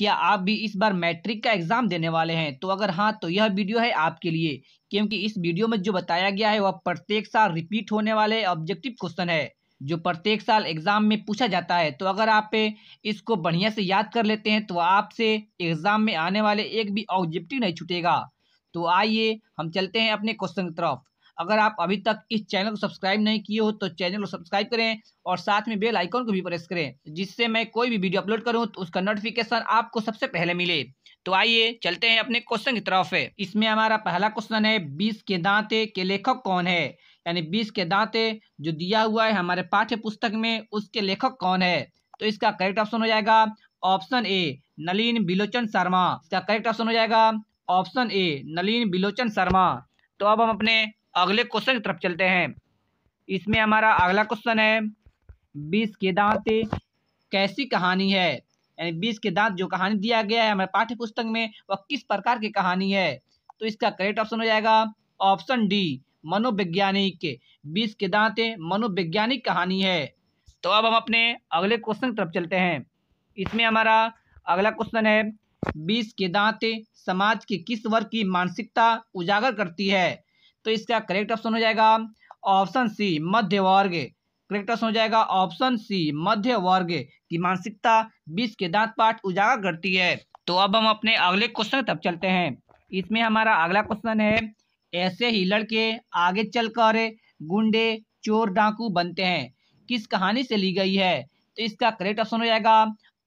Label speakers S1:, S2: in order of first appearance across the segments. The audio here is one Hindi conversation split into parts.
S1: क्या आप भी इस बार मैट्रिक का एग्जाम देने वाले हैं तो अगर हाँ तो यह वीडियो है आपके लिए क्योंकि इस वीडियो में जो बताया गया है वह प्रत्येक साल रिपीट होने वाले ऑब्जेक्टिव क्वेश्चन है जो प्रत्येक साल एग्जाम में पूछा जाता है तो अगर आप इसको बढ़िया से याद कर लेते हैं तो आपसे एग्जाम में आने वाले एक भी ऑब्जेक्टिव नहीं छूटेगा तो आइए हम चलते हैं अपने क्वेश्चन की तरफ अगर आप अभी तक इस चैनल को सब्सक्राइब नहीं किए हो तो चैनल को सब्सक्राइब करें और साथ में बेल आइकॉन को भी प्रेस करें जिससे मैं कोई भी वीडियो अपलोड करूँ तो उसका नोटिफिकेशन आपको सबसे पहले मिले तो आइए चलते हैं अपने क्वेश्चन की तरफ इसमें हमारा पहला क्वेश्चन है बीस के दांते के लेखक कौन है यानी बीस के दांते जो दिया हुआ है हमारे पाठ्य पुस्तक में उसके लेखक कौन है तो इसका करेक्ट ऑप्शन हो जाएगा ऑप्शन ए नलिन बिलोचन शर्मा इसका करेक्ट ऑप्शन हो जाएगा ऑप्शन ए नलिन बिलोचन शर्मा तो अब हम अपने अगले क्वेश्चन की तरफ चलते हैं इसमें हमारा अगला क्वेश्चन है बीस के दांत कैसी कहानी है यानी बीस के दांत जो कहानी दिया गया है हमारे पाठ्य पुस्तक में वह किस प्रकार की कहानी है तो इसका करेक्ट ऑप्शन हो जाएगा ऑप्शन डी मनोवैज्ञानिक बीस के दांत मनोवैज्ञानिक कहानी है तो अब हम अपने अगले क्वेश्चन की तरफ चलते हैं इसमें हमारा अगला क्वेश्चन है बीस के दांत समाज के किस वर्ग की मानसिकता उजागर करती है तो इसका करेक्ट ऑप्शन हो जाएगा ऑप्शन सी मध्य वर्ग करेक्ट ऑप्शन हो जाएगा ऑप्शन सी मध्य वर्ग की मानसिकता बीस के दांत पाठ उजागर करती है तो अब हम अपने अगले क्वेश्चन तब चलते हैं इसमें हमारा अगला क्वेश्चन है ऐसे ही लड़के आगे चलकर गुंडे चोर डाकू बनते हैं किस कहानी से ली गई है तो इसका करेक्ट ऑप्शन हो जाएगा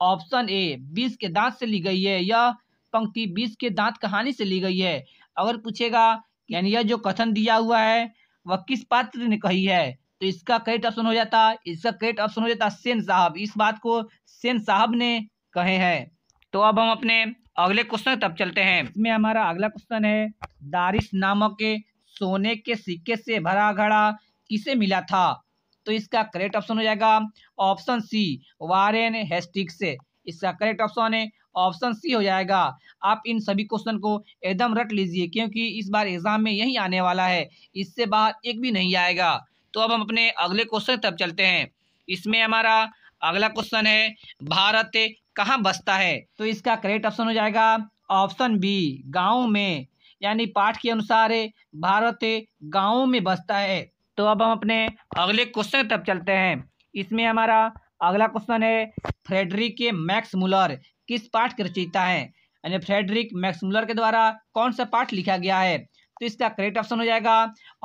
S1: ऑप्शन ए बीस के दांत से ली गई है यह पंक्ति बीस के दांत कहानी से ली गई है अगर पूछेगा यानी यह जो कथन दिया हुआ है वह किस पात्र ने कही है तो इसका करेक्ट ऑप्शन हो जाता इसका करेक्ट ऑप्शन हो जाता सेन साहब इस बात को सेन साहब ने कहे हैं तो अब हम अपने अगले क्वेश्चन तब चलते हैं इसमें हमारा अगला क्वेश्चन है दारिश नामक के सोने के सिक्के से भरा घड़ा किसे मिला था तो इसका करेक्ट ऑप्शन हो जाएगा ऑप्शन सी वारेन हेस्टिक से इसका करेक्ट ऑप्शन है ऑप्शन सी हो जाएगा आप इन सभी क्वेश्चन को एकदम रट लीजिए क्योंकि इस बार एग्जाम में यही आने वाला है इससे बाहर एक भी नहीं आएगा तो अब हम अपने अगले क्वेश्चन तब चलते हैं इसमें हमारा अगला क्वेश्चन है भारत कहाँ बसता है तो इसका करेक्ट ऑप्शन हो जाएगा ऑप्शन बी गाँव में यानी पाठ के अनुसार भारत गाँव में बसता है तो अब हम अपने अगले क्वेश्चन तब चलते हैं इसमें हमारा अगला क्वेश्चन है फ्रेडरिक मैक्स मुलर किस पाठ की रचयिता है यानी फ्रेडरिक मैक्समुलर के द्वारा कौन सा पाठ लिखा गया है तो इसका करेक्ट ऑप्शन हो जाएगा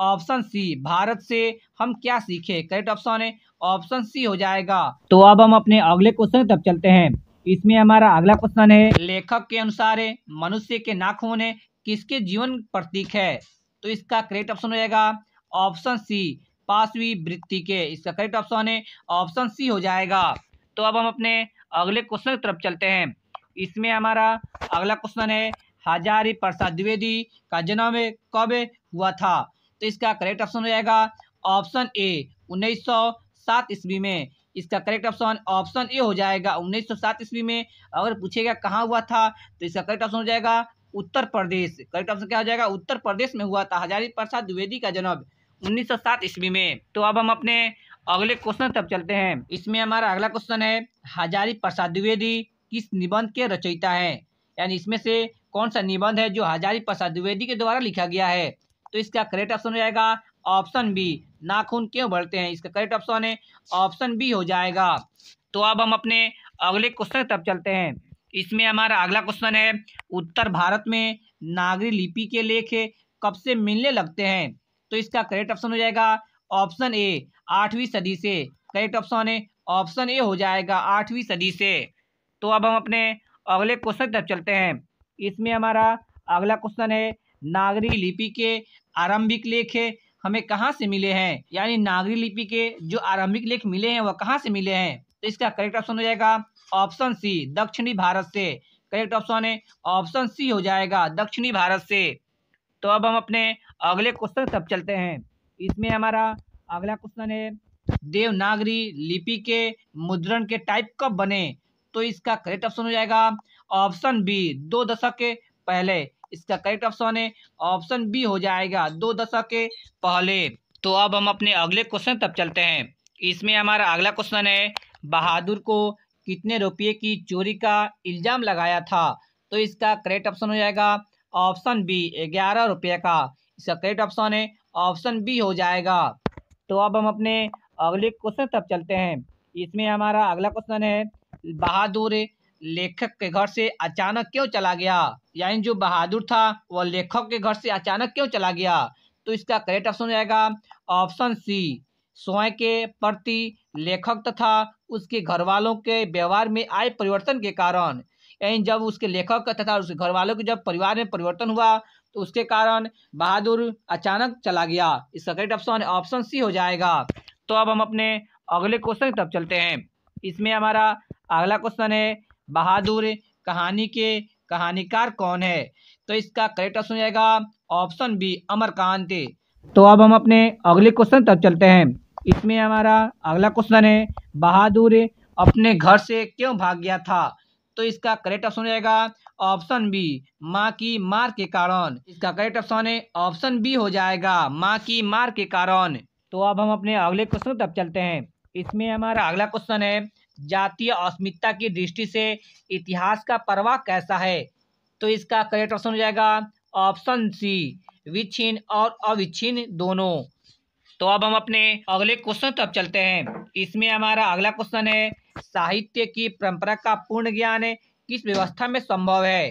S1: ऑप्शन सी भारत से हम क्या सीखे करेक्ट ऑप्शन है ऑप्शन सी हो जाएगा तो अब हम अपने अगले क्वेश्चन तक चलते हैं इसमें हमारा अगला क्वेश्चन है लेखक के अनुसार मनुष्य के नाखून किसके जीवन प्रतीक है तो इसका करेक्ट ऑप्शन हो जाएगा ऑप्शन सी पांचवी वृत्ति के इसका करेक्ट ऑप्शन है ऑप्शन सी हो जाएगा तो अब हम अपने अगले क्वेश्चन की तरफ चलते हैं इसमें हमारा अगला क्वेश्चन है हजारी प्रसाद द्विवेदी का जन्म कब हुआ था तो इसका करेक्ट ऑप्शन हो जाएगा ऑप्शन ए 1907 ईस्वी में इसका करेक्ट ऑप्शन ऑप्शन ए हो जाएगा 1907 ईस्वी में अगर पूछेगा कहाँ हुआ था तो इसका करेक्ट ऑप्शन हो जाएगा उत्तर प्रदेश करेक्ट ऑप्शन क्या हो जाएगा उत्तर प्रदेश में हुआ था हजारी प्रसाद द्विवेदी का जन्म 1907 ईस्वी में तो अब हम अपने अगले क्वेश्चन तब चलते हैं इसमें हमारा अगला क्वेश्चन है हजारी प्रसाद द्विवेदी किस निबंध के रचयिता है यानी इसमें से कौन सा निबंध है जो हजारी प्रसाद द्विवेदी के द्वारा लिखा गया है तो इसका करेक्ट ऑप्शन हो जाएगा ऑप्शन बी नाखून क्यों बढ़ते हैं इसका करेक्ट ऑप्शन है ऑप्शन बी हो जाएगा तो अब हम अपने अगले क्वेश्चन तब चलते हैं इसमें हमारा अगला क्वेश्चन है उत्तर भारत में नागरी लिपि के लेख कब से मिलने लगते हैं तो इसका करेक्ट ऑप्शन हो जाएगा ऑप्शन ए आठवीं सदी से करेक्ट ऑप्शन है ऑप्शन ए हो जाएगा आठवीं सदी से तो अब हम अपने अगले क्वेश्चन तरफ चलते हैं इसमें हमारा अगला क्वेश्चन है नागरी लिपि के आरंभिक लेख हमें कहाँ से मिले हैं यानी नागरी लिपि के जो आरंभिक लेख मिले हैं वह कहाँ से मिले हैं तो इसका करेक्ट ऑप्शन हो जाएगा ऑप्शन सी दक्षिणी भारत से करेक्ट ऑप्शन है ऑप्शन सी हो जाएगा दक्षिणी भारत से तो अब हम अपने अगले क्वेश्चन तब चलते हैं इसमें हमारा अगला क्वेश्चन है देवनागरी लिपि के मुद्रण के टाइप कब बने तो इसका करेक्ट ऑप्शन हो जाएगा ऑप्शन बी दो दशक के पहले इसका करेक्ट ऑप्शन है ऑप्शन बी हो जाएगा दो दशक के पहले तो अब हम अपने अगले क्वेश्चन तब चलते हैं इसमें हमारा अगला क्वेश्चन है बहादुर को कितने रुपये की चोरी का इल्जाम लगाया था तो इसका करेक्ट ऑप्शन हो जाएगा ऑप्शन बी ग्यारह रुपये का इसका करेक्ट ऑप्शन है ऑप्शन बी हो जाएगा तो अब हम अपने अगले क्वेश्चन तक चलते हैं इसमें हमारा अगला क्वेश्चन है बहादुर लेखक के घर से अचानक क्यों चला गया यानी जो बहादुर था वह लेखक के घर से अचानक क्यों चला गया तो इसका करेक्ट ऑप्शन हो जाएगा ऑप्शन सी स्वयं के प्रति लेखक तथा उसके घर वालों के व्यवहार में आए परिवर्तन के कारण यानी जब उसके लेखक तथा उसके घर वालों के जब परिवार में परिवर्तन हुआ तो उसके कारण बहादुर अचानक चला गया इसका करेक्ट ऑप्शन ऑप्शन सी हो जाएगा तो अब हम अपने अगले क्वेश्चन की तरफ चलते हैं इसमें हमारा अगला क्वेश्चन है बहादुर कहानी के कहानीकार कौन है तो इसका करेक्ट ऑप्शन हो जाएगा ऑप्शन बी अमरकांत तो अब हम अपने अगले क्वेश्चन तक चलते हैं इसमें हमारा अगला क्वेश्चन है बहादुर अपने घर से क्यों भाग गया था तो इसका करेक्ट ऑप्शन हो जाएगा ऑप्शन बी माँ की मार के कारण इसका करेक्ट ऑप्शन है ऑप्शन बी हो जाएगा माँ की मार के कारण तो अब हम अपने अगले क्वेश्चन तक चलते हैं इसमें हमारा अगला क्वेश्चन है जातीय अस्मिता की दृष्टि से इतिहास का प्रवाह कैसा है तो इसका करेक्ट ऑप्शन हो जाएगा ऑप्शन सी विच्छिन्न और अविच्छिन्न दोनों तो अब हम अपने अगले क्वेश्चन तक चलते हैं इसमें हमारा अगला क्वेश्चन है साहित्य की परंपरा का पूर्ण ज्ञान किस व्यवस्था में संभव है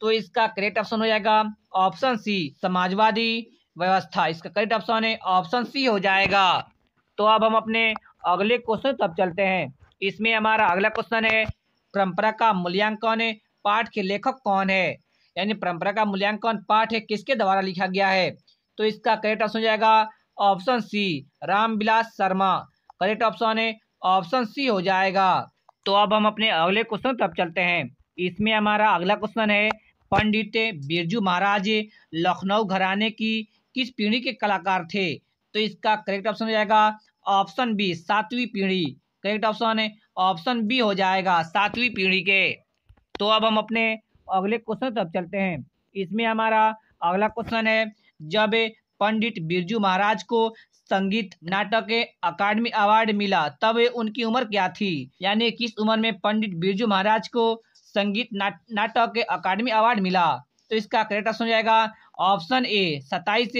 S1: तो इसका करेक्ट ऑप्शन हो जाएगा ऑप्शन सी समाजवादी व्यवस्था इसका करेक्ट ऑप्शन है ऑप्शन सी हो जाएगा तो अब हम अपने अगले क्वेश्चन तब चलते हैं इसमें हमारा अगला क्वेश्चन है परंपरा का मूल्यांकन पाठ के लेखक कौन है यानी परंपरा का मूल्यांकन पाठ है किसके द्वारा लिखा गया है तो इसका करेक्ट ऑप्शन हो जाएगा option C Ramvilas Sharma correct option है ऑप्शन सी हो जाएगा तो अब हम अपने अगले क्वेश्चन तब चलते हैं इसमें हमारा अगला क्वेश्चन है पंडित बिरजू महाराज लखनऊ घराने की किस पीढ़ी के कलाकार थे तो इसका करेक्ट ऑप्शन हो जाएगा ऑप्शन बी सातवीं पीढ़ी करेक्ट ऑप्शन है ऑप्शन बी हो जाएगा सातवीं पीढ़ी के तो अब हम अपने अगले क्वेश्चन तब चलते हैं इसमें हमारा अगला क्वेश्चन है जब पंडित बिरजू महाराज को संगीत नाटक अकादमी अवार्ड मिला तब उनकी उम्र क्या थी यानी किस उम्र में पंडित बिरजू महाराज को संगीत नाटक अकादमी अवार्ड मिला तो इसका करेक्ट ऑप्शन हो जाएगा ऑप्शन ए सताइस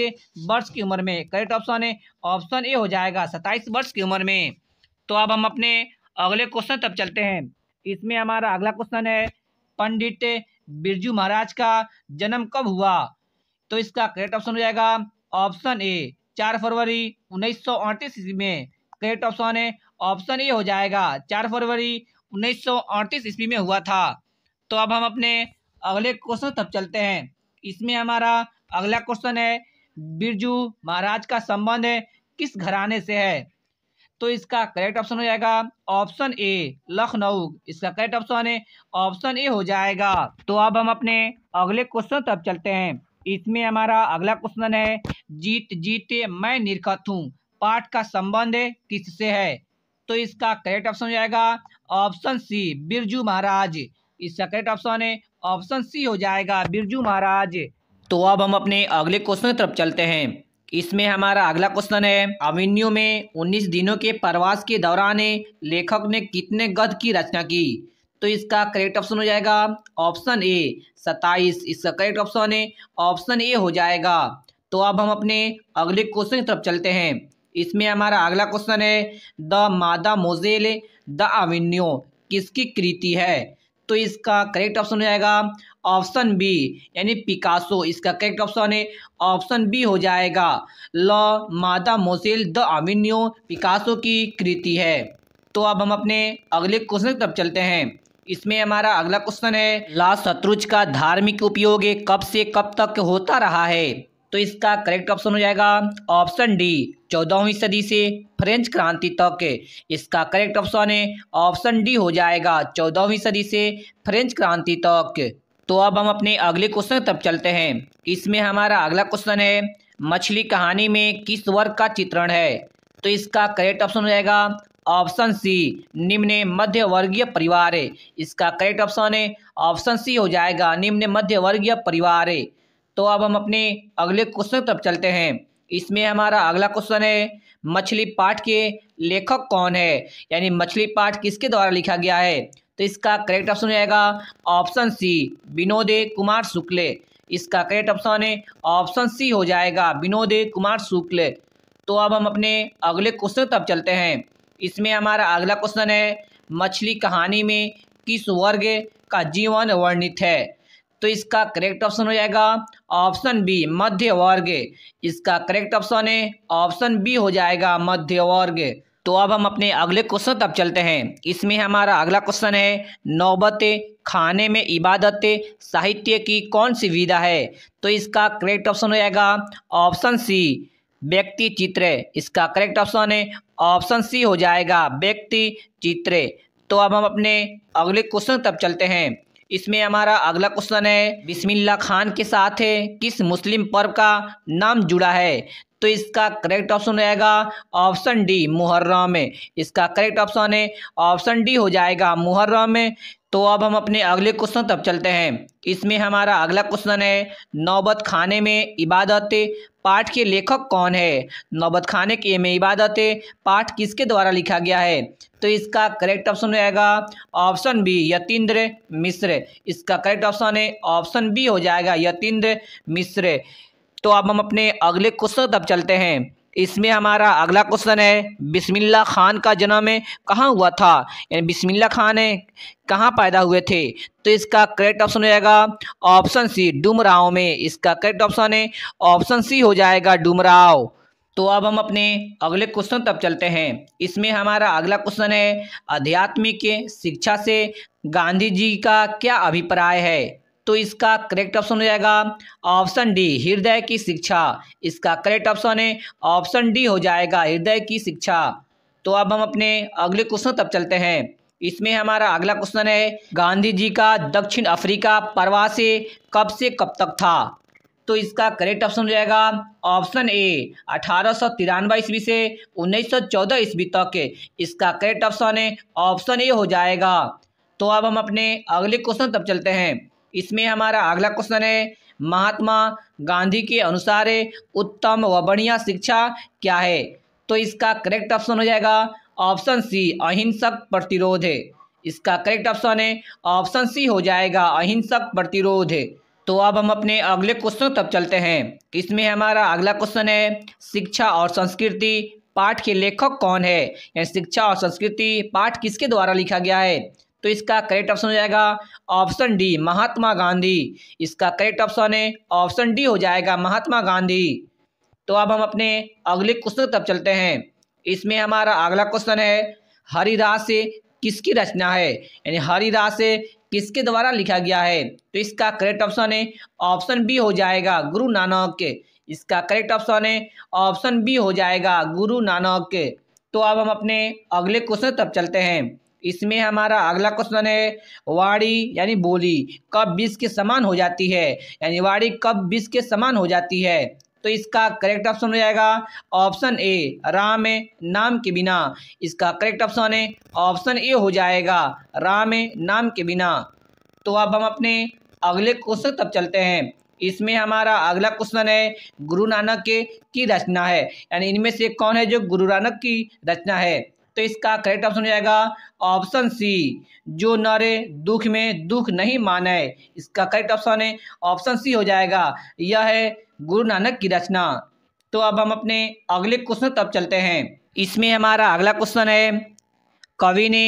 S1: वर्ष की उम्र में करेक्ट ऑप्शन है ऑप्शन ए हो जाएगा सताइस वर्ष की उम्र में तो अब हम अपने अगले क्वेश्चन तब चलते हैं इसमें हमारा अगला क्वेश्चन है पंडित बिरजू महाराज का जन्म कब हुआ तो इसका करेक्ट ऑप्शन हो जाएगा ऑप्शन ए चार फरवरी उन्नीस सौ ईस्वी में करेक्ट ऑप्शन है ऑप्शन ए हो जाएगा चार फरवरी उन्नीस सौ ईस्वी में हुआ था तो अब हम अपने अगले क्वेश्चन तब चलते हैं इसमें हमारा अगला क्वेश्चन है बिरजू महाराज का संबंध है किस घराने से है तो इसका करेक्ट ऑप्शन हो जाएगा ऑप्शन ए लखनऊ इसका करेक्ट ऑप्शन है ऑप्शन ए हो जाएगा तो अब हम अपने अगले क्वेश्चन तब चलते हैं इसमें हमारा अगला क्वेश्चन है जीत जीते मैं निरखत हूँ पाठ का संबंध किससे है तो इसका करेक्ट ऑप्शन हो जाएगा ऑप्शन सी बिरजू महाराज इसका करेक्ट ऑप्शन है ऑप्शन सी हो जाएगा बिरजू महाराज तो अब हम अपने अगले क्वेश्चन की तरफ चलते हैं इसमें हमारा अगला क्वेश्चन है अविन्यु में 19 दिनों के प्रवास के दौरान लेखक ने कितने गद की रचना की तो इसका करेक्ट ऑप्शन हो जाएगा ऑप्शन ए 27 इसका करेक्ट ऑप्शन है ऑप्शन ए हो जाएगा तो अब हम अपने अगले क्वेश्चन की तरफ चलते हैं इसमें हमारा अगला क्वेश्चन है द मादा मोजेल द अविन्यो किसकी कृति है तो इसका करेक्ट ऑप्शन हो जाएगा ऑप्शन बी यानी पिकासो इसका करेक्ट ऑप्शन है ऑप्शन बी हो जाएगा ल मादा मोसेल द अविन्यो पिकासो की कृति है तो अब हम अपने अगले क्वेश्चन की तरफ चलते हैं इसमें हमारा अगला क्वेश्चन है ला शत्रुज का धार्मिक उपयोग कब से कब तक होता रहा है तो इसका करेक्ट ऑप्शन हो जाएगा ऑप्शन डी चौदहवीं सदी से फ्रेंच क्रांति तक इसका करेक्ट ऑप्शन है ऑप्शन डी हो जाएगा चौदहवीं सदी से फ्रेंच क्रांति तक तो अब हम अपने अगले क्वेश्चन तब चलते हैं इसमें हमारा अगला क्वेश्चन है मछली कहानी में किस वर्ग का चित्रण है तो इसका करेक्ट ऑप्शन हो जाएगा ऑप्शन सी निम्न मध्य वर्गीय परिवार है इसका करेक्ट ऑप्शन है ऑप्शन सी हो जाएगा निम्न मध्य वर्गीय परिवार है तो अब हम अपने अगले क्वेश्चन तब चलते हैं इसमें हमारा अगला क्वेश्चन है मछली पाठ के लेखक कौन है यानी मछली पाठ किसके द्वारा लिखा गया है तो इसका करेक्ट ऑप्शन हो जाएगा ऑप्शन सी विनोदे कुमार शुक्ले इसका करेक्ट ऑप्शन है ऑप्शन सी हो जाएगा विनोदे कुमार शुक्ल तो अब हम अपने अगले क्वेश्चन तब चलते हैं इसमें हमारा अगला क्वेश्चन है मछली कहानी में किस वर्ग का जीवन वर्णित है तो इसका करेक्ट ऑप्शन हो जाएगा ऑप्शन बी मध्य वर्ग इसका करेक्ट ऑप्शन है ऑप्शन बी हो जाएगा मध्य वर्ग तो अब हम अपने अगले क्वेश्चन तक चलते हैं इसमें हमारा अगला क्वेश्चन है नौबत खाने में इबादत साहित्य की कौन सी विधा है तो इसका करेक्ट ऑप्शन हो जाएगा ऑप्शन सी व्यक्ति चित्र इसका करेक्ट ऑप्शन है ऑप्शन सी हो जाएगा व्यक्ति चित्र तो अब हम अपने अगले क्वेश्चन तक चलते हैं इसमें हमारा अगला क्वेश्चन है बिस्मिल्ला खान के साथ है किस मुस्लिम पर्व का नाम जुड़ा है तो इसका करेक्ट ऑप्शन रहेगा ऑप्शन डी मुहर्रम इसका करेक्ट ऑप्शन है ऑप्शन डी हो जाएगा मुहर्रम तो अब हम अपने अगले क्वेश्चन तब चलते हैं इसमें हमारा अगला क्वेश्चन है नौबत खाने में इबादत पाठ के लेखक कौन है नौबत खाने के में इबादत पाठ किसके द्वारा लिखा गया है तो इसका करेक्ट ऑप्शन रहेगा ऑप्शन बी यतीन्द्र मिश्र इसका करेक्ट ऑप्शन है ऑप्शन बी हो जाएगा यतीन्द्र मिश्र तो अब हम अपने अगले क्वेश्चन तब चलते हैं इसमें हमारा अगला क्वेश्चन है बिस्मिल्ला खान का जन्म कहाँ हुआ था यानी बिस्मिल्ला खान है कहाँ पैदा हुए थे तो इसका करेक्ट ऑप्शन हो जाएगा ऑप्शन सी डुमराव में इसका करेक्ट ऑप्शन है ऑप्शन सी हो जाएगा डुमराव तो अब हम अपने अगले क्वेश्चन तब चलते हैं इसमें हमारा अगला क्वेश्चन है आध्यात्मिक शिक्षा से गांधी जी का क्या अभिप्राय है तो इसका करेक्ट ऑप्शन हो जाएगा ऑप्शन डी हृदय की शिक्षा इसका करेक्ट ऑप्शन है ऑप्शन डी हो जाएगा हृदय की शिक्षा तो अब हम अपने अगले क्वेश्चन तब चलते हैं इसमें हमारा अगला क्वेश्चन है गांधी जी का दक्षिण अफ्रीका प्रवास कब से कब तक था तो इसका करेक्ट ऑप्शन हो जाएगा ऑप्शन ए अठारह सौ तिरानवे ईस्वी से उन्नीस सौ चौदह ईस्वी तक इसका करेक्ट ऑप्शन है ऑप्शन ए हो जाएगा तो अब हम अपने अगले क्वेश्चन तब चलते हैं इसमें हमारा अगला क्वेश्चन है महात्मा गांधी के अनुसार उत्तम व बढ़िया शिक्षा क्या है तो इसका करेक्ट ऑप्शन हो जाएगा ऑप्शन सी अहिंसक प्रतिरोध है इसका करेक्ट ऑप्शन है ऑप्शन सी हो जाएगा अहिंसक प्रतिरोध है तो अब हम अपने अगले क्वेश्चन तब चलते हैं इसमें हमारा अगला क्वेश्चन है शिक्षा और संस्कृति पाठ के लेखक कौन है यानी शिक्षा और संस्कृति पाठ किसके द्वारा लिखा गया है तो इसका करेक्ट ऑप्शन हो जाएगा ऑप्शन डी महात्मा गांधी इसका करेक्ट ऑप्शन है ऑप्शन डी हो जाएगा महात्मा गांधी तो अब हम अपने अगले क्वेश्चन तब चलते हैं इसमें हमारा अगला क्वेश्चन है हरिदास से किसकी रचना है यानी हरिदास से किसके द्वारा लिखा गया है तो इसका करेक्ट ऑप्शन है ऑप्शन बी हो जाएगा गुरु नानक इसका करेक्ट ऑप्शन है ऑप्शन बी हो जाएगा गुरु नानक तो अब हम अपने अगले क्वेश्चन तब चलते हैं इसमें हमारा अगला क्वेश्चन है वाणी यानी बोली कब बीस के समान हो जाती है यानी वाणी कब बीस के समान हो जाती है तो इसका करेक्ट ऑप्शन हो जाएगा ऑप्शन ए राम नाम के बिना इसका करेक्ट ऑप्शन है ऑप्शन ए हो जाएगा राम नाम के बिना तो अब हम अपने अगले क्वेश्चन तब चलते हैं इसमें हमारा अगला क्वेश्चन है गुरु नानक के की रचना है यानी इनमें से कौन है जो गुरु नानक की रचना है तो इसका करेक्ट ऑप्शन हो जाएगा ऑप्शन सी जो नरे दुख में दुख नहीं माने इसका करेक्ट ऑप्शन है ऑप्शन सी हो जाएगा यह है गुरु नानक की रचना तो अब हम अपने अगले क्वेश्चन तब चलते हैं इसमें हमारा अगला क्वेश्चन है कवि ने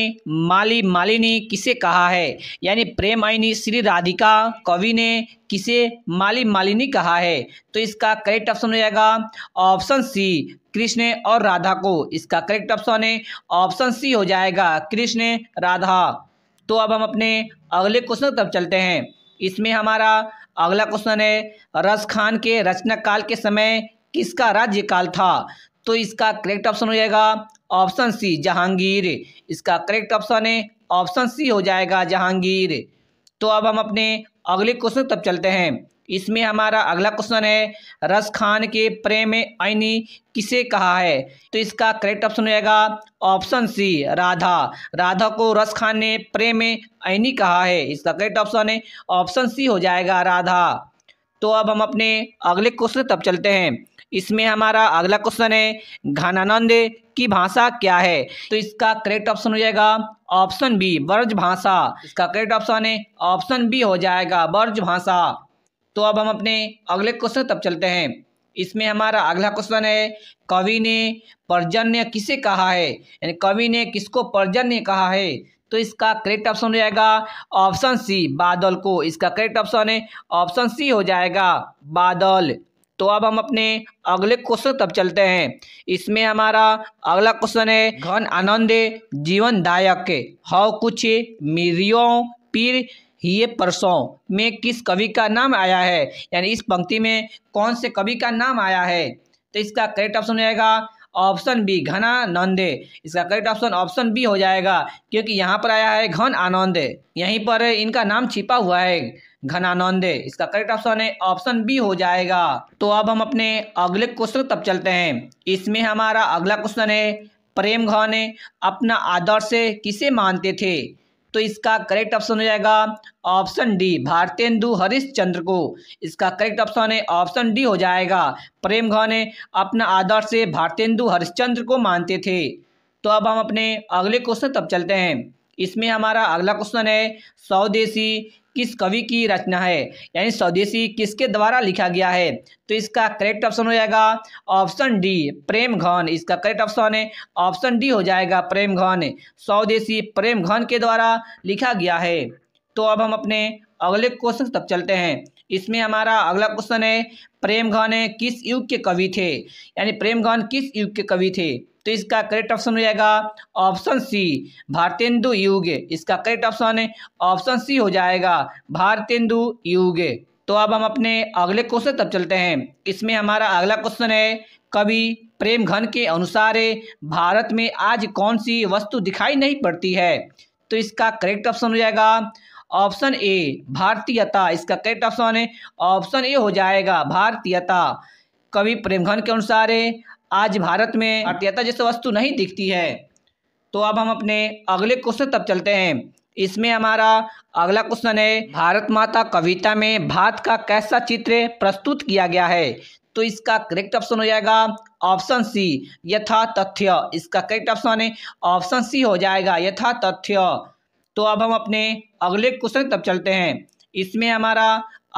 S1: माली मालिनी किसे कहा है यानी प्रेमायनी श्री राधिका कवि ने किसे माली मालिनी कहा है तो इसका करेक्ट ऑप्शन हो जाएगा ऑप्शन सी कृष्ण और राधा को इसका करेक्ट ऑप्शन है ऑप्शन सी हो जाएगा कृष्ण राधा तो अब हम अपने अगले क्वेश्चन तब तरफ चलते हैं इसमें हमारा अगला क्वेश्चन है रस खान के रचना काल के समय किसका राज्यकाल था तो इसका करेक्ट ऑप्शन हो जाएगा ऑप्शन सी जहांगीर इसका करेक्ट ऑप्शन है ऑप्शन सी हो जाएगा जहांगीर तो अब हम अपने अगले क्वेश्चन तब चलते हैं इसमें हमारा अगला क्वेश्चन है रस खान के प्रेम आईनी किसे कहा है तो इसका करेक्ट ऑप्शन जाएगा ऑप्शन सी राधा राधा को रस खान ने प्रेम आईनी कहा है इसका करेक्ट ऑप्शन है ऑप्शन सी हो जाएगा राधा तो अब हम अपने अगले क्वेश्चन तब चलते हैं इसमें हमारा अगला क्वेश्चन है घनानंद की भाषा क्या है तो इसका करेक्ट ऑप्शन हो जाएगा ऑप्शन बी ब्रज भाषा इसका करेक्ट ऑप्शन है ऑप्शन बी हो जाएगा ब्रज भाषा तो अब हम अपने अगले क्वेश्चन तब चलते हैं इसमें हमारा अगला क्वेश्चन है कवि ने पर्जन्य किसे कहा है यानी कवि ने किसको पर्जन्य कहा है तो इसका करेक्ट ऑप्शन हो जाएगा ऑप्शन सी बादल को इसका करेक्ट ऑप्शन है ऑप्शन सी हो जाएगा बादल तो अब हम अपने अगले क्वेश्चन तब चलते हैं इसमें हमारा अगला क्वेश्चन है घन आनंद जीवनदायक हाउ कुछ मिरियो पीर ये परसों में किस कवि का नाम आया है यानी इस पंक्ति में कौन से कवि का नाम आया है तो इसका करेक्ट ऑप्शन हो जाएगा ऑप्शन बी घना नंदे इसका करेक्ट ऑप्शन ऑप्शन बी हो जाएगा क्योंकि यहाँ पर आया है घन आनंद यहीं पर इनका नाम छिपा हुआ है घनानंदे इसका करेक्ट ऑप्शन है ऑप्शन बी हो जाएगा तो अब हम अपने अगले क्वेश्चन तब चलते हैं इसमें हमारा अगला क्वेश्चन है प्रेम घन अपना आदर्श किसे मानते थे तो इसका करेक्ट ऑप्शन हो जाएगा ऑप्शन डी भारतेंदु हरिश्चंद्र को इसका करेक्ट ऑप्शन है ऑप्शन डी हो जाएगा प्रेम घन अपना आदर्श भारतेंदु हरिश्चंद्र को मानते थे तो अब हम अपने अगले क्वेश्चन तब चलते हैं इसमें हमारा अगला क्वेश्चन है स्वदेशी किस कवि की रचना है यानी स्वदेशी किसके द्वारा लिखा गया है तो इसका करेक्ट ऑप्शन हो जाएगा ऑप्शन डी प्रेम घन इसका करेक्ट ऑप्शन है ऑप्शन डी हो जाएगा प्रेम घन स्वदेशी प्रेम घन के द्वारा लिखा गया है तो अब हम अपने अगले क्वेश्चन तक चलते हैं इसमें हमारा अगला क्वेश्चन है प्रेम घन किस युग के कवि थे यानी प्रेम घन किस युग के कवि थे तो इसका करेक्ट ऑप्शन हो जाएगा ऑप्शन सी भारतेंदु युग इसका करेक्ट ऑप्शन ऑप्शन सी हो जाएगा भारतेंदु युग तो अब हम अपने अगले क्वेश्चन तब चलते हैं इसमें हमारा अगला क्वेश्चन है कवि प्रेम घन के अनुसार भारत में आज कौन सी वस्तु दिखाई नहीं पड़ती है तो इसका करेक्ट ऑप्शन हो जाएगा ऑप्शन ए भारतीयता इसका करेक्ट ऑप्शन है ऑप्शन ए हो जाएगा भारतीयता कवि प्रेमघन के अनुसार आज भारत में भारतीयता जैसी वस्तु नहीं दिखती है तो अब हम अपने अगले क्वेश्चन तब चलते हैं इसमें हमारा अगला क्वेश्चन है भारत माता कविता में भात का कैसा चित्र प्रस्तुत किया गया है तो इसका करेक्ट ऑप्शन हो जाएगा ऑप्शन सी यथा तथ्य इसका करेक्ट ऑप्शन है ऑप्शन सी हो जाएगा यथा तथ्य तो अब हम अपने अगले क्वेश्चन तब चलते हैं इसमें हमारा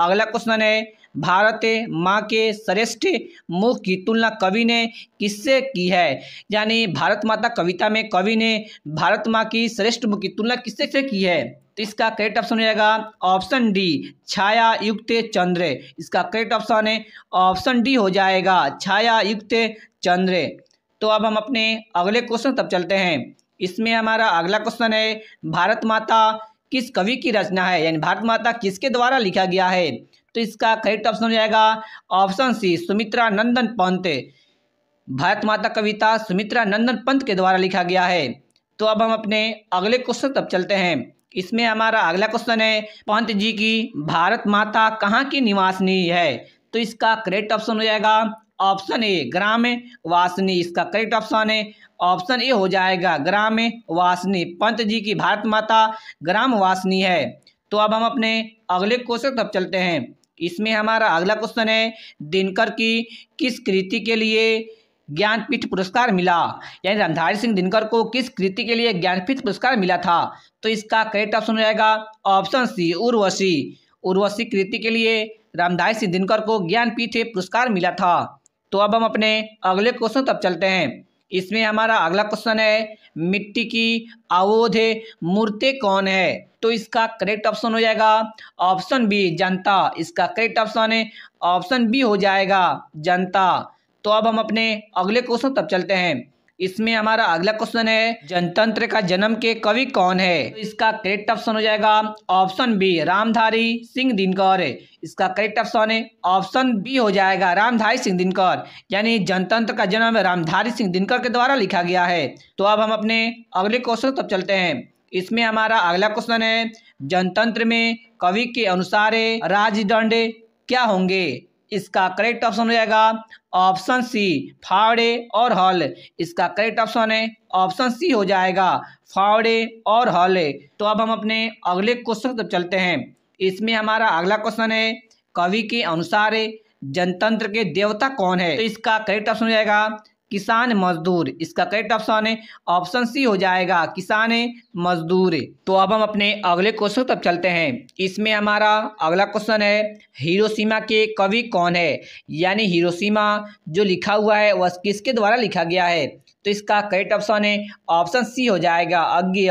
S1: अगला क्वेश्चन है भारत माँ के श्रेष्ठ मुख की तुलना कवि ने किससे की है यानी भारत माता कविता में कवि ने भारत माँ की श्रेष्ठ मुख की तुलना किससे से की है तो इसका करेक्ट ऑप्शन हो जाएगा ऑप्शन डी छाया युक्त चंद्र इसका करेक्ट ऑप्शन है ऑप्शन डी हो जाएगा छाया युक्त चंद्र तो अब हम अपने अगले क्वेश्चन तब चलते हैं इसमें हमारा अगला क्वेश्चन है भारत माता किस कवि की रचना है यानी भारत माता किसके द्वारा लिखा गया है तो इसका करेक्ट ऑप्शन हो जाएगा option C Sumitranandan Pant Bharat Mata कविता सुमित्रा नंदन पंत के द्वारा लिखा गया है तो अब हम अपने अगले क्वेश्चन तब चलते हैं इसमें हमारा अगला क्वेश्चन है पंत जी की भारत माता कहाँ की निवासनी है तो इसका करेक्ट ऑप्शन हो जाएगा ऑप्शन ए ग्राम वासनी इसका करेक्ट ऑप्शन है ऑप्शन ए हो जाएगा ग्राम वासनी पंत जी की भारत माता ग्राम वासनी है तो अब हम अपने अगले क्वेश्चन तब चलते हैं इसमें हमारा अगला क्वेश्चन है दिनकर की किस कृति के लिए ज्ञानपीठ पुरस्कार मिला यानी रामधारी सिंह दिनकर को किस कृति के लिए ज्ञानपीठ पुरस्कार मिला था तो इसका करेक्ट ऑप्शन हो जाएगा ऑप्शन सी उर्वशी उर्वशी कृति के लिए रामधारी सिंह दिनकर को ज्ञानपीठ पुरस्कार मिला था तो अब हम अपने अगले क्वेश्चन तब चलते हैं इसमें हमारा अगला क्वेश्चन है मिट्टी की अवोध मूर्ति कौन है तो इसका करेक्ट ऑप्शन हो जाएगा ऑप्शन बी जनता इसका करेक्ट ऑप्शन है ऑप्शन बी हो जाएगा जनता तो अब हम अपने अगले क्वेश्चन तब चलते हैं इसमें हमारा अगला क्वेश्चन है जनतंत्र का जन्म के कवि कौन है तो इसका करेक्ट ऑप्शन हो जाएगा ऑप्शन बी रामधारी सिंह दिनकर इसका करेक्ट ऑप्शन है ऑप्शन बी हो जाएगा रामधारी सिंह दिनकर यानी जनतंत्र का जन्म रामधारी सिंह दिनकर के द्वारा लिखा गया है तो अब हम अपने अगले क्वेश्चन तब चलते हैं इसमें हमारा अगला क्वेश्चन है जनतंत्र में कवि के अनुसार राजदंड क्या होंगे इसका करेक्ट ऑप्शन हो जाएगा ऑप्शन सी फावड़े और हल इसका करेक्ट ऑप्शन है ऑप्शन सी हो जाएगा फावड़े और हल तो अब हम अपने अगले क्वेश्चन तक चलते हैं इसमें हमारा अगला क्वेश्चन है कवि के अनुसार जनतंत्र के देवता कौन है तो इसका करेक्ट ऑप्शन हो जाएगा किसान मजदूर इसका करेक्ट ऑप्शन है ऑप्शन सी हो जाएगा किसान मजदूर तो अब हम अपने अगले क्वेश्चन तक चलते हैं इसमें हमारा अगला क्वेश्चन है हीरोसीमा के कवि कौन है यानी हीरोसीमा जो लिखा हुआ है वह किसके द्वारा लिखा गया है तो इसका करेक्ट ऑप्शन है ऑप्शन सी हो जाएगा अज्ञ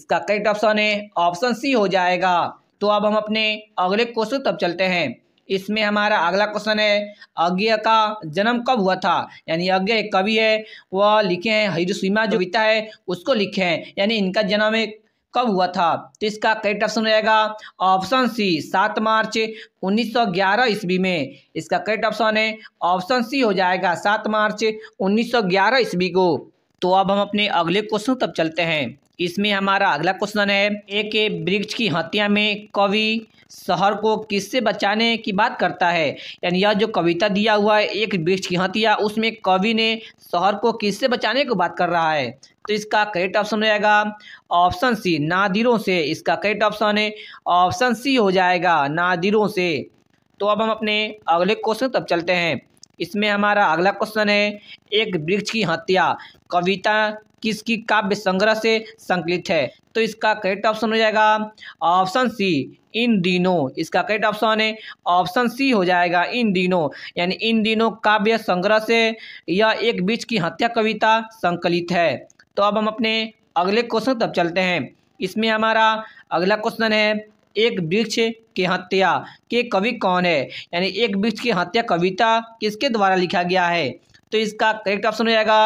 S1: इसका करेक्ट ऑप्शन है ऑप्शन सी हो जाएगा तो अब हम अपने अगले क्वेश्चन तब चलते हैं इसमें हमारा अगला क्वेश्चन है अज्ञ का जन्म कब हुआ था यानी अज्ञ एक कवि है वह लिखे हैं हिरुसीमा जो पिता है उसको लिखे हैं यानी इनका जन्म एक कब हुआ था तो इसका करेक्ट ऑप्शन रहेगा ऑप्शन सी सात मार्च 1911 ईस्वी में इसका करेक्ट ऑप्शन है ऑप्शन सी हो जाएगा सात मार्च 1911 ईस्वी को तो अब हम अपने अगले क्वेश्चन तब चलते हैं इसमें हमारा अगला क्वेश्चन है एक वृक्ष की हत्या में कवि शहर को किससे बचाने की बात करता है यानी यह जो कविता दिया हुआ है एक वृक्ष की हत्या उसमें कवि ने शहर को किससे बचाने की बात कर रहा है तो इसका करेक्ट ऑप्शन रहेगा ऑप्शन सी नादिरों से इसका करेक्ट ऑप्शन है ऑप्शन सी हो जाएगा नादिरों से तो अब हम अपने अगले क्वेश्चन तब चलते हैं इसमें हमारा अगला क्वेश्चन है एक वृक्ष की हत्या कविता किसकी काव्य संग्रह से संकलित है तो इसका करेक्ट ऑप्शन हो जाएगा ऑप्शन सी इन दिनों इसका करेक्ट ऑप्शन है ऑप्शन सी हो जाएगा इन दिनों यानी इन दिनों काव्य संग्रह से यह एक बीच की हत्या कविता संकलित है तो अब हम अपने अगले क्वेश्चन तब चलते हैं इसमें हमारा अगला क्वेश्चन है एक वृक्ष की हत्या के कवि कौन है यानी एक वृक्ष की हत्या कविता किसके द्वारा लिखा गया है तो इसका करेक्ट ऑप्शन हो जाएगा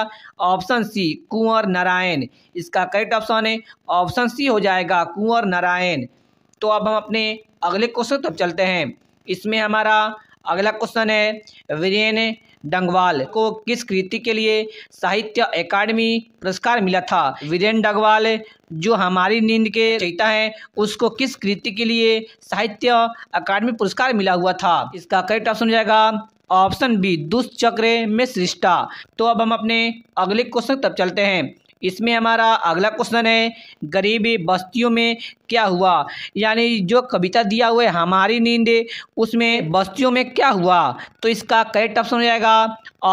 S1: ऑप्शन सी कुंवर नारायण इसका करेक्ट ऑप्शन है ऑप्शन सी हो जाएगा कुंवर नारायण तो अब हम अपने अगले क्वेश्चन तब चलते हैं इसमें हमारा अगला क्वेश्चन है वीरेन डंगवाल को किस कृति के लिए साहित्य अकादमी पुरस्कार मिला था वीरेन डंगवाल जो हमारी नींद के चेता हैं उसको किस कृति के लिए साहित्य अकादमी पुरस्कार मिला हुआ था इसका करेक्ट ऑप्शन हो जाएगा ऑप्शन बी दुष्चक्र में सृष्टा तो अब हम अपने अगले क्वेश्चन तब चलते हैं इसमें हमारा अगला क्वेश्चन है गरीबी बस्तियों में क्या हुआ यानी जो कविता दिया हुआ है हमारी नींद उसमें बस्तियों में क्या हुआ तो इसका करेक्ट ऑप्शन हो जाएगा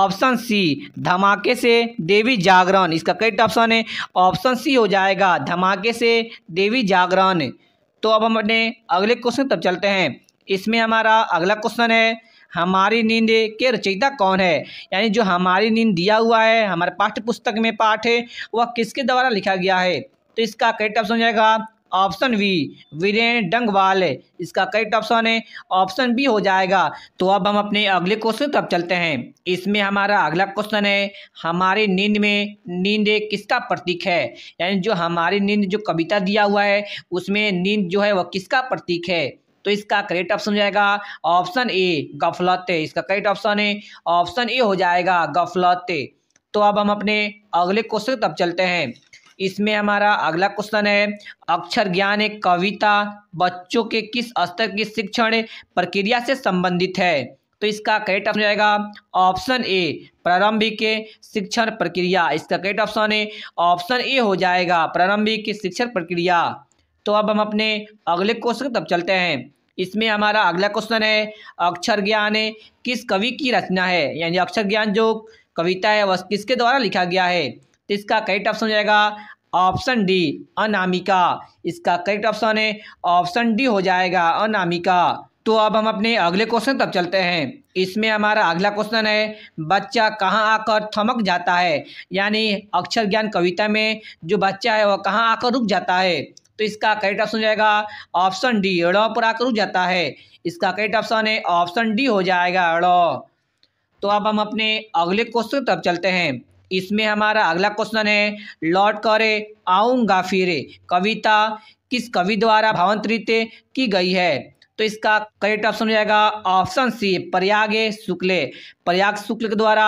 S1: ऑप्शन सी धमाके से देवी जागरण इसका करेक्ट ऑप्शन है ऑप्शन सी हो जाएगा धमाके से देवी जागरण तो अब हम अपने अगले क्वेश्चन तब चलते हैं इसमें हमारा अगला क्वेश्चन है हमारी नींद के रचयिता कौन है यानी जो हमारी नींद दिया हुआ है हमारे पाठ्य पुस्तक में पाठ है वह किसके द्वारा लिखा गया है तो इसका करेक्ट ऑप्शन हो जाएगा ऑप्शन वी वीरेन डंगवाल इसका करेक्ट ऑप्शन है ऑप्शन बी हो जाएगा तो अब हम अपने अगले क्वेश्चन तब चलते हैं इसमें हमारा अगला क्वेश्चन है हमारी नींद में नींद किसका प्रतीक है यानी जो हमारी नींद जो कविता दिया हुआ है उसमें नींद जो है वह किसका प्रतीक है तो इसका करेक्ट ऑप्शन हो जाएगा ऑप्शन ए गफलत इसका करेक्ट ऑप्शन है ऑप्शन ए हो जाएगा गफलत तो अब हम अपने अगले क्वेश्चन तब चलते हैं इसमें हमारा अगला क्वेश्चन है अक्षर ज्ञान एक कविता बच्चों के किस स्तर की शिक्षण प्रक्रिया से संबंधित है तो इसका करेक्ट ऑप्शन जाएगा ऑप्शन ए प्रारंभिक शिक्षण प्रक्रिया इसका करेक्ट ऑप्शन है ऑप्शन ए हो जाएगा प्रारंभिक शिक्षण प्रक्रिया तो अब हम अपने अगले क्वेश्चन तब चलते हैं इसमें हमारा अगला क्वेश्चन है अक्षर ज्ञान किस कवि की रचना है यानी अक्षर ज्ञान जो कविता है वह किसके द्वारा लिखा गया है तो इसका करेक्ट ऑप्शन हो जाएगा ऑप्शन डी अनामिका इसका करेक्ट ऑप्शन है ऑप्शन डी हो जाएगा अनामिका तो अब हम अपने अगले क्वेश्चन तक चलते हैं इसमें हमारा अगला क्वेश्चन है बच्चा कहाँ आकर थमक जाता है यानी अक्षर ज्ञान कविता में जो बच्चा है वह कहाँ आकर रुक जाता है तो इसका करेक्ट ऑप्शन हो जाएगा ऑप्शन डी अड़ो पूरा जाता है इसका करेक्ट ऑप्शन है ऑप्शन डी हो जाएगा अड़ो तो अब हम अपने अगले क्वेश्चन तक चलते हैं इसमें हमारा अगला क्वेश्चन है लौट करे आऊंगा फिर कविता किस कवि द्वारा भावांतरित की गई है तो इसका करेक्ट ऑप्शन हो जाएगा ऑप्शन सी प्रयाग शुक्ले प्रयाग शुक्ल के द्वारा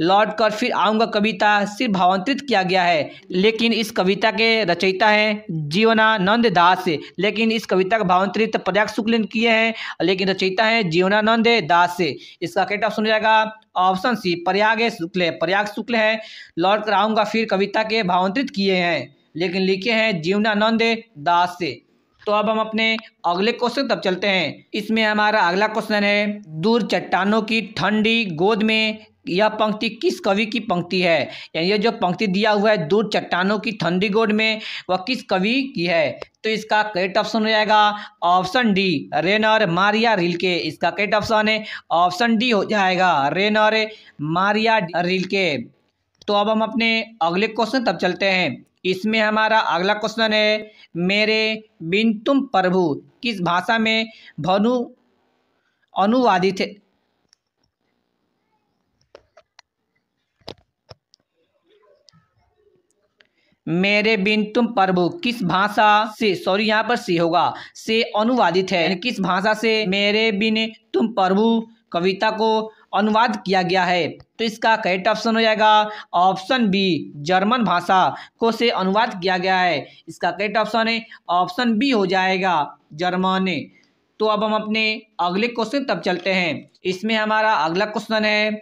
S1: लौट कर फिर आऊँगा कविता सिर्फ भावांतरित किया गया है लेकिन इस कविता के रचयिता हैं जीवनानंद दास लेकिन इस कविता का भावांतरित प्रयाग शुक्ल ने किए हैं लेकिन रचयिता है जीवनानंद दास इसका करेक्ट ऑप्शन हो जाएगा ऑप्शन सी प्रयाग शुक्ल प्रयाग शुक्ल है लौट कर आऊँगा फिर कविता के भावांतरित किए हैं लेकिन लिखे हैं जीवनानंद दास तो अब हम अपने अगले क्वेश्चन तब चलते हैं इसमें हमारा अगला क्वेश्चन है दूर चट्टानों की ठंडी गोद में यह पंक्ति किस कवि की पंक्ति है यानी यह जो पंक्ति दिया हुआ है दूर चट्टानों की ठंडी गोद में वह किस कवि की है तो इसका करेक्ट ऑप्शन हो जाएगा option D Rainer Maria Rilke इसका करेक्ट ऑप्शन है ऑप्शन डी हो जाएगा रेनर मारिया रिलके तो अब हम अपने अगले क्वेश्चन तब चलते हैं इसमें हमारा अगला क्वेश्चन है मेरे बिन तुम प्रभु किस भाषा में भनु अनुवादित है मेरे बिन तुम प्रभु किस भाषा से सॉरी यहाँ पर सी होगा से अनुवादित है किस भाषा से मेरे बिन तुम प्रभु कविता को अनुवाद किया गया है तो इसका करेक्ट ऑप्शन हो जाएगा ऑप्शन बी जर्मन भाषा को से अनुवाद किया गया है इसका करेक्ट ऑप्शन है ऑप्शन बी हो जाएगा जर्मन तो अब हम अपने अगले क्वेश्चन तब चलते हैं इसमें हमारा अगला क्वेश्चन है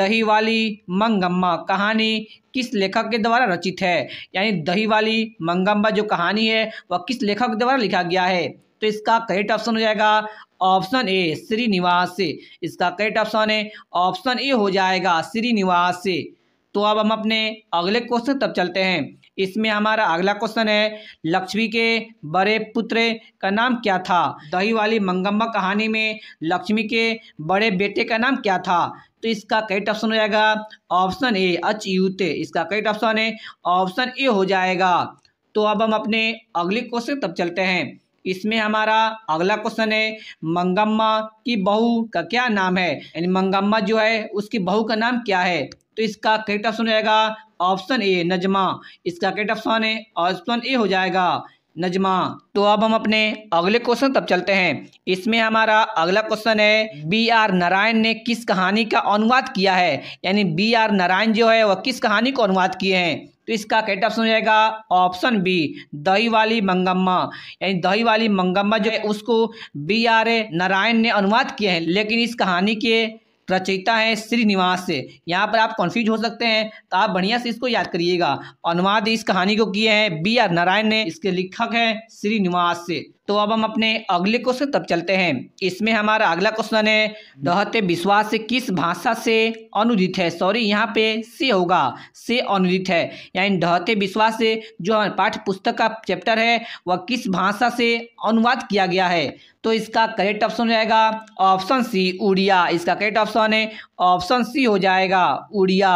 S1: दही वाली मंगम्मा कहानी किस लेखक के द्वारा रचित है यानी दही वाली मंगम्मा जो कहानी है वह किस लेखक के द्वारा लिखा गया है तो इसका करेक्ट ऑप्शन हो जाएगा ऑप्शन ए श्रीनिवास से इसका करेक्ट ऑप्शन है ऑप्शन ए हो जाएगा श्रीनिवास से तो अब हम अपने अगले क्वेश्चन तब चलते हैं इसमें हमारा अगला क्वेश्चन है लक्ष्मी के बड़े पुत्र का नाम क्या था दही वाली मंगम्मा कहानी में लक्ष्मी के बड़े बेटे का नाम क्या था तो इसका करेक्ट ऑप्शन हो जाएगा ऑप्शन ए अच्युत इसका करेक्ट ऑप्शन है ऑप्शन ए हो जाएगा तो अब हम अपने अगले क्वेश्चन तब चलते हैं इसमें हमारा अगला क्वेश्चन है मंगम्मा की बहू का क्या नाम है यानी मंगम्मा जो है उसकी बहू का नाम क्या है तो इसका करेक्ट ऑप्शन रहेगा ऑप्शन ए नजमा इसका करेक्ट ऑप्शन है ऑप्शन ए हो जाएगा नजमा तो अब हम अपने अगले क्वेश्चन तब चलते हैं इसमें हमारा अगला क्वेश्चन है बी आर नारायण ने किस कहानी का अनुवाद किया है यानी बी आर नारायण जो है वह किस कहानी को अनुवाद किए हैं तो इसका कैट ऑप्शन हो जाएगा ऑप्शन बी दही वाली मंगम्मा यानी दही वाली मंगम्मा जो है उसको बी आर नारायण ने अनुवाद किया है लेकिन इस कहानी के रचयिता है श्रीनिवास से यहाँ पर आप कन्फ्यूज हो सकते हैं तो आप बढ़िया से इसको याद करिएगा अनुवाद इस कहानी को किए हैं बी आर नारायण ने इसके लिखक हैं श्रीनिवास से तो अब हम अपने अगले क्वेश्चन तब चलते हैं इसमें हमारा अगला क्वेश्चन है दहते विश्वास किस भाषा से अनुदित है सॉरी यहाँ पे से होगा से अनुदित है यानी दहते विश्वास जो हमारे पाठ्य पुस्तक का चैप्टर है वह किस भाषा से अनुवाद किया गया है तो इसका करेक्ट ऑप्शन हो जाएगा ऑप्शन सी उड़िया इसका करेक्ट ऑप्शन है ऑप्शन सी हो जाएगा उड़िया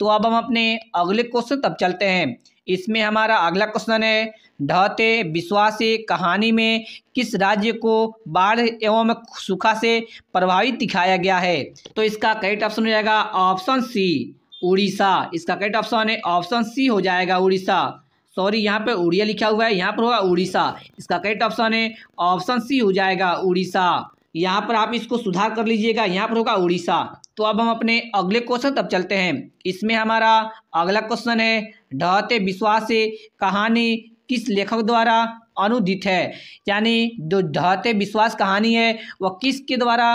S1: तो अब हम अपने अगले क्वेश्चन तब चलते हैं इसमें हमारा अगला क्वेश्चन है ढहते विश्वास कहानी में किस राज्य को बाढ़ एवं सूखा से प्रभावित दिखाया गया है तो इसका करेक्ट ऑप्शन हो जाएगा ऑप्शन सी उड़ीसा इसका करेक्ट ऑप्शन है ऑप्शन सी हो जाएगा उड़ीसा सॉरी यहाँ पे उड़िया लिखा हुआ है यहाँ पर होगा उड़ीसा इसका करेक्ट ऑप्शन है ऑप्शन सी हो जाएगा उड़ीसा यहाँ पर आप इसको सुधार कर लीजिएगा यहाँ पर होगा उड़ीसा तो अब हम अपने अगले क्वेश्चन तब चलते हैं इसमें हमारा अगला क्वेश्चन है ढहते विश्वास कहानी किस लेखक द्वारा अनुदित है यानी जो ढहते विश्वास कहानी है वह किसके द्वारा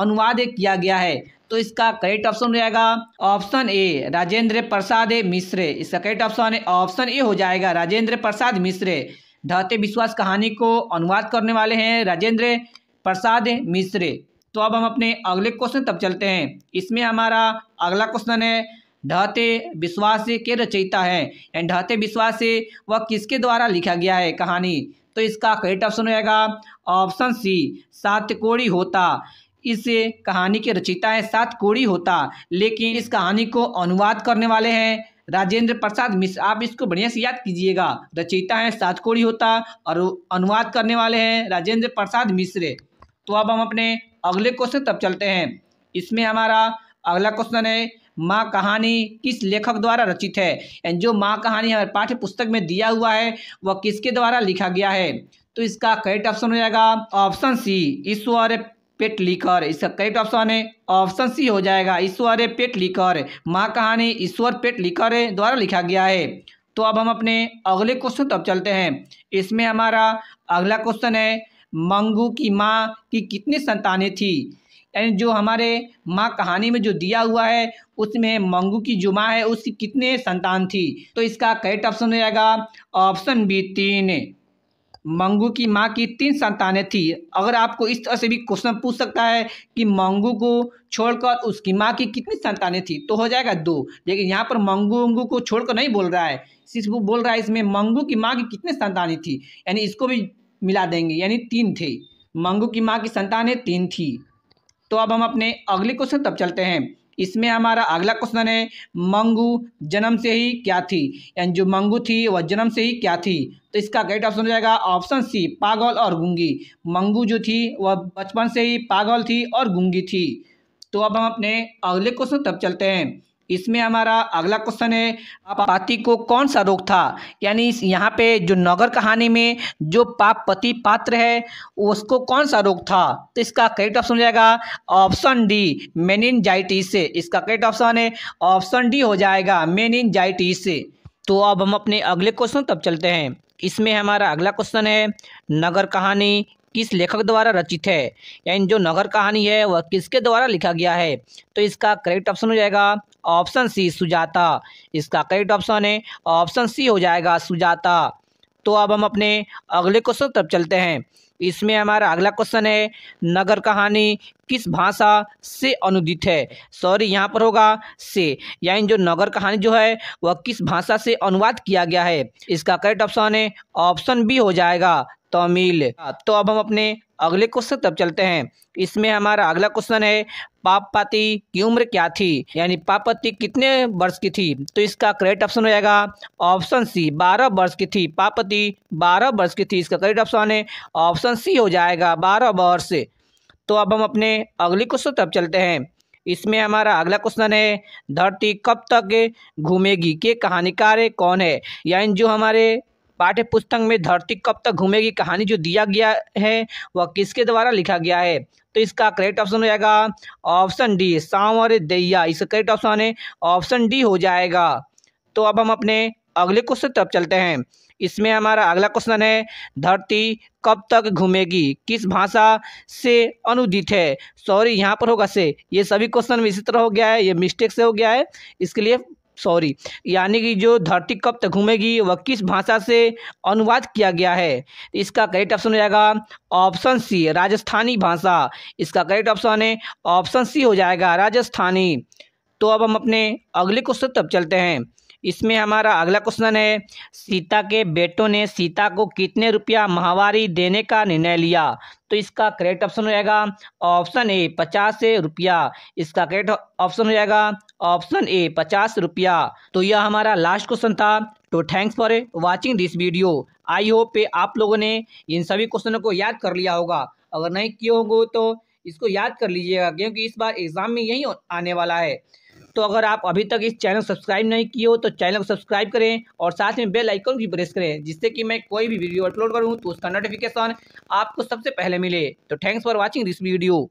S1: अनुवाद किया गया है तो इसका करेक्ट ऑप्शन रहेगा ऑप्शन ए राजेंद्र प्रसाद मिश्र इसका करेक्ट ऑप्शन है ऑप्शन ए हो जाएगा राजेंद्र प्रसाद मिश्र ढहते विश्वास कहानी को अनुवाद करने वाले हैं राजेंद्र प्रसाद मिश्र तो अब हम अपने अगले क्वेश्चन तब चलते हैं इसमें हमारा अगला क्वेश्चन है ढहते विश्वास के रचयिता है एंड ढहते विश्वास वह किसके द्वारा लिखा गया है कहानी तो इसका करेक्ट ऑप्शन होगा ऑप्शन सी सातकोड़ी होता इस कहानी के रचयिता है सात कोड़ी होता लेकिन इस कहानी को अनुवाद करने वाले हैं राजेंद्र प्रसाद मिश्र आप इसको बढ़िया से याद कीजिएगा रचयिता है सात कोड़ी होता और अनुवाद करने वाले हैं राजेंद्र प्रसाद मिश्र तो अब हम अपने अगले क्वेश्चन तब चलते हैं इसमें हमारा अगला क्वेश्चन है माँ कहानी किस लेखक द्वारा रचित है एंड जो माँ कहानी हमारे पाठ्य पुस्तक में दिया हुआ है वह किसके द्वारा लिखा गया है तो इसका करेक्ट ऑप्शन हो जाएगा ऑप्शन सी ईश्वर पेट लिखर इसका करेक्ट ऑप्शन है ऑप्शन सी हो जाएगा ईश्वर पेट लिखर माँ कहानी ईश्वर पेट लिखर द्वारा लिखा गया है तो अब हम अपने अगले क्वेश्चन तब चलते हैं इसमें हमारा अगला क्वेश्चन है मंगू की माँ की कितनी संतानें थी यानी जो हमारे माँ कहानी में जो दिया हुआ है उसमें मंगू की जो माँ है उसकी कितने संतान थी तो इसका करेक्ट ऑप्शन हो जाएगा ऑप्शन बी तीन मंगू की माँ की तीन संतानें थी अगर आपको इस तरह से भी क्वेश्चन पूछ सकता है कि मंगू को छोड़कर उसकी माँ की कितनी संतानें थी तो हो जाएगा दो लेकिन यहाँ पर मंगू उंगू को छोड़कर नहीं बोल रहा है सिर्फ वो बोल रहा है इसमें मंगू की माँ की कितनी संतानें थी यानी इसको भी मिला देंगे यानी तीन थे मंगू की माँ की संतानें तीन थी तो अब हम अपने अगले क्वेश्चन तब चलते हैं इसमें हमारा अगला क्वेश्चन है मंगू जन्म से ही क्या थी यानी जो मंगू थी वह जन्म से ही क्या थी तो इसका गेट ऑप्शन हो जाएगा ऑप्शन सी पागल और गुंगी मंगू जो थी वह बचपन से ही पागल थी और गुंगी थी तो अब हम अपने अगले क्वेश्चन तब चलते हैं इसमें हमारा अगला क्वेश्चन है पति को कौन सा रोग था यानी यहाँ पे जो नगर कहानी में जो पाप पति पात्र है उसको कौन सा रोग था तो इसका करेक्ट ऑप्शन हो जाएगा ऑप्शन डी मेनिनजाइटिस से इसका करेक्ट ऑप्शन है ऑप्शन डी हो जाएगा मेनिनजाइटिस से तो अब हम अपने अगले क्वेश्चन तब चलते हैं इसमें हमारा अगला क्वेश्चन है नगर कहानी किस लेखक द्वारा रचित है यानी जो नगर कहानी है वह किसके द्वारा लिखा गया है तो इसका करेक्ट ऑप्शन हो जाएगा ऑप्शन सी सुजाता इसका करेक्ट ऑप्शन है ऑप्शन सी हो जाएगा सुजाता तो अब हम अपने अगले क्वेश्चन तरफ चलते हैं इसमें हमारा अगला क्वेश्चन है नगर कहानी किस भाषा से अनुदित है सॉरी यहाँ पर होगा से यानी जो नगर कहानी जो है वह किस भाषा से अनुवाद किया गया है इसका करेक्ट ऑप्शन है ऑप्शन बी हो जाएगा तमिल तो अब हम अपने अगले क्वेश्चन तब चलते हैं इसमें हमारा अगला क्वेश्चन है पापपाती की उम्र क्या थी यानी पापपति कितने वर्ष की थी तो इसका करेक्ट ऑप्शन हो जाएगा ऑप्शन सी बारह वर्ष की थी पापपति बारह वर्ष की थी इसका करेक्ट ऑप्शन है ऑप्शन सी हो जाएगा बारह वर्ष तो अब हम अपने अगले क्वेश्चन तब चलते हैं इसमें हमारा अगला क्वेश्चन है धरती कब तक घूमेगी के कहानीकार कौन है यानी जो हमारे पाठ्य पुस्तक में धरती कब तक घूमेगी कहानी जो दिया गया है वह किसके द्वारा लिखा गया है तो इसका करेक्ट ऑप्शन हो जाएगा ऑप्शन डी सांवर दैया इसका करेक्ट ऑप्शन है ऑप्शन डी हो जाएगा तो अब हम अपने अगले क्वेश्चन तरफ चलते हैं इसमें हमारा अगला क्वेश्चन है धरती कब तक घूमेगी किस भाषा से अनुदित है सॉरी यहाँ पर होगा से ये सभी क्वेश्चन में इसी तरह हो गया है ये मिस्टेक से हो गया है इसके लिए सॉरी यानी कि जो धरती कब तक घूमेगी वह किस भाषा से अनुवाद किया गया है इसका करेक्ट ऑप्शन हो जाएगा ऑप्शन सी राजस्थानी भाषा इसका करेक्ट ऑप्शन है ऑप्शन सी हो जाएगा राजस्थानी तो अब हम अपने अगले क्वेश्चन तब चलते हैं इसमें हमारा अगला क्वेश्चन है सीता के बेटों ने सीता को कितने रुपया माहवारी देने का निर्णय लिया तो इसका करेक्ट ऑप्शन हो जाएगा ऑप्शन ए पचास रुपया इसका करेक्ट ऑप्शन हो जाएगा ऑप्शन ए पचास रुपया तो यह हमारा लास्ट क्वेश्चन था तो thanks for watching this video I hope पे आप लोगों ने इन सभी क्वेश्चनों को याद कर लिया होगा अगर नहीं किए होंगे तो इसको याद कर लीजिएगा क्योंकि इस बार एग्जाम में यही आने वाला है दोस्तों अगर आप अभी तक इस चैनल सब्सक्राइब नहीं किए हो तो चैनल को सब्सक्राइब करें और साथ में बेल आइकन भी प्रेस करें जिससे कि मैं कोई भी वीडियो अपलोड करूं तो उसका नोटिफिकेशन आपको सबसे पहले मिले तो thanks for watching this video